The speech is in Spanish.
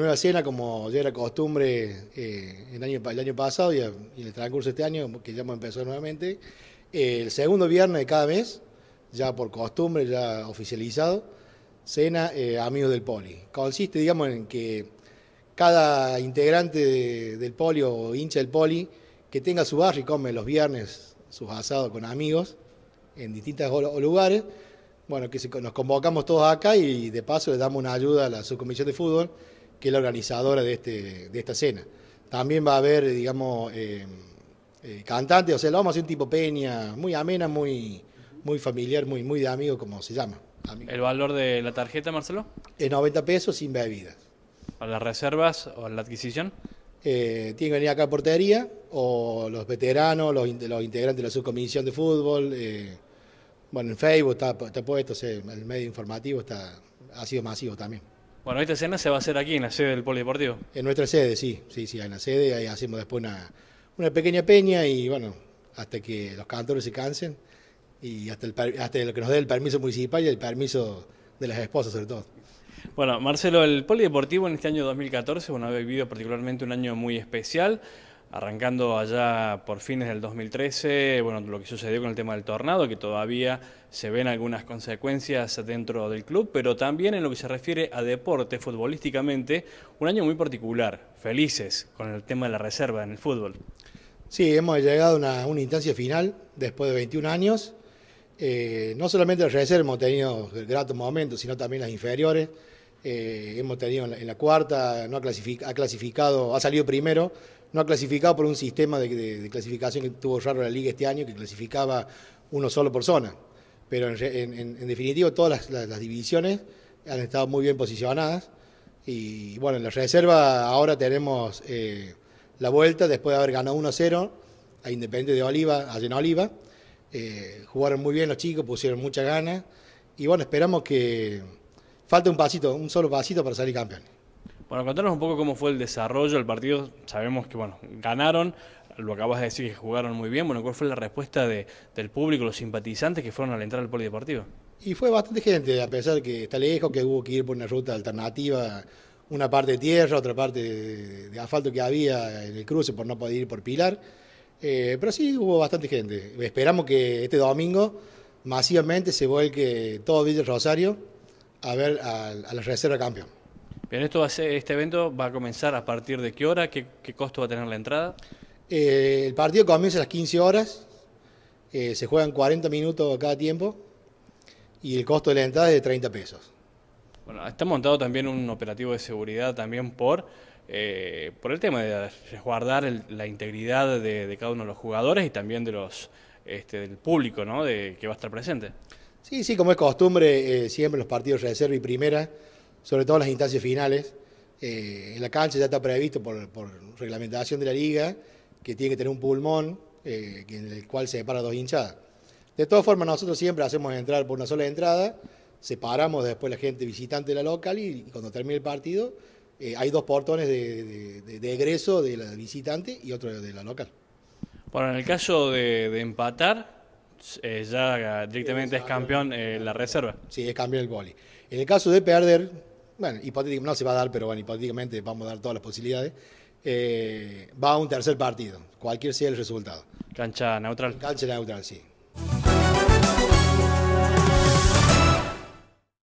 Nueva Cena, como ya era costumbre eh, el, año, el año pasado y, el transcurso de este año, que ya hemos nuevamente, el segundo viernes de cada mes, ya por costumbre, ya oficializado, Cena eh, Amigos del Poli. Consiste, digamos, en que cada integrante del Poli o hincha del Poli que tenga su barrio y come los viernes sus asados con amigos en distintos lugares, bueno, que nos convocamos todos acá y de paso le damos una ayuda a la subcomisión de fútbol que es la organizadora de, este, de esta cena. También va a haber, digamos, eh, eh, cantantes, o sea, lo vamos a hacer un tipo peña, muy amena, muy, muy familiar, muy, muy de amigo, como se llama. ¿El valor de la tarjeta, Marcelo? Es 90 pesos sin bebidas. ¿Para las reservas o la adquisición? Eh, tienen que venir acá a portería, o los veteranos, los, los integrantes de la subcomisión de fútbol. bueno, en Facebook está, puesto, o el medio informativo está, ha sido masivo también. Bueno, esta escena se va a hacer aquí, en la sede del Polideportivo. En nuestra sede, sí, sí, sí, en la sede, ahí hacemos después una, pequeña peña y bueno, hasta que los cantores se cansen y hasta, hasta lo que nos dé el permiso municipal y el permiso de las esposas sobre todo. Bueno, Marcelo, el Polideportivo en este año 2014 bueno, ha vivido particularmente un año muy especial arrancando allá por fines del 2013, bueno, lo que sucedió con el tema del tornado, que todavía se ven algunas consecuencias dentro del club, pero también en lo que se refiere a deporte futbolísticamente, un año muy particular, felices con el tema de la reserva en el fútbol. Sí, hemos llegado a una, instancia final después de 21 años. Eh, no solamente la reserva hemos tenido gratos momentos, sino también las inferiores. Eh, hemos tenido en la, cuarta, no ha clasificado, ha salido primero, no ha clasificado por un sistema de, clasificación que tuvo raro la liga este año, que clasificaba uno solo por zona. Pero en, definitiva todas las, divisiones han estado muy bien posicionadas. Y bueno, en la reserva ahora tenemos eh, la vuelta después de haber ganado 1-0 a Independiente de Oliva, a Llena Oliva. Eh, jugaron muy bien los chicos, pusieron mucha ganas. Y bueno, esperamos que falte un pasito, un solo pasito para salir campeón. Bueno, contanos un poco cómo fue el desarrollo del partido. Sabemos que, bueno, ganaron, lo acabas de decir que jugaron muy bien. Bueno, ¿cuál fue la respuesta del público, los simpatizantes que fueron al entrar al polideportivo? Y fue bastante gente, a pesar de que está lejos, que hubo que ir por una ruta alternativa, una parte de tierra, otra parte de, asfalto que había en el cruce por no poder ir por Pilar. Eh, pero sí hubo bastante gente. Esperamos que este domingo masivamente se vuelque todo Villa Rosario a ver a, a la reserva campeón. Bien, esto este evento va a comenzar a partir de qué hora, qué, costo va a tener la entrada. Eh, el partido comienza a las 15 horas, eh, se juegan 40 minutos cada tiempo y el costo de la entrada es de 30 pesos. Bueno, está montado también un operativo de seguridad también por, eh, por el tema de resguardar la integridad de, cada uno de los jugadores y también de los este, del público ¿no? de, que va a estar presente. Sí, sí, como es costumbre, siempre los partidos de reserva y primera sobre todo en las instancias finales. Eh, en la cancha ya está previsto por, reglamentación de la liga que tiene que tener un pulmón eh, en el cual se separan dos hinchadas. De todas formas, nosotros siempre hacemos entrar por una sola entrada, separamos después la gente visitante de la local y, cuando termine el partido eh, hay dos portones de, egreso de la visitante y otro de la local. Bueno, en el caso de, empatar, ya directamente es campeón la reserva. Sí, es campeón el boli. En el caso de perder, bueno, hipotéticamente no se va a dar, pero bueno, hipotéticamente vamos a dar todas las posibilidades, eh, va a un tercer partido, cualquier sea el resultado. Cancha neutral. Cancha neutral, sí.